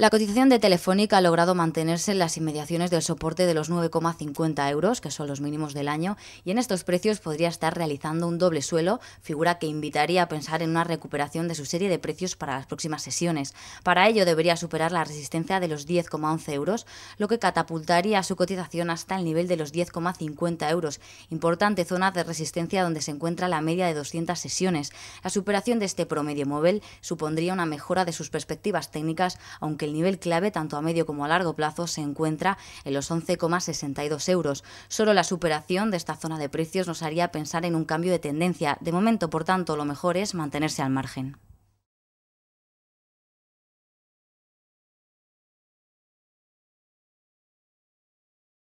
La cotización de Telefónica ha logrado mantenerse en las inmediaciones del soporte de los 9,50 euros, que son los mínimos del año, y en estos precios podría estar realizando un doble suelo, figura que invitaría a pensar en una recuperación de su serie de precios para las próximas sesiones. Para ello debería superar la resistencia de los 10,11 euros, lo que catapultaría su cotización hasta el nivel de los 10,50 euros, importante zona de resistencia donde se encuentra la media de 200 sesiones. La superación de este promedio móvil supondría una mejora de sus perspectivas técnicas, aunque el nivel clave, tanto a medio como a largo plazo, se encuentra en los 11,62 euros. Solo la superación de esta zona de precios nos haría pensar en un cambio de tendencia. De momento, por tanto, lo mejor es mantenerse al margen.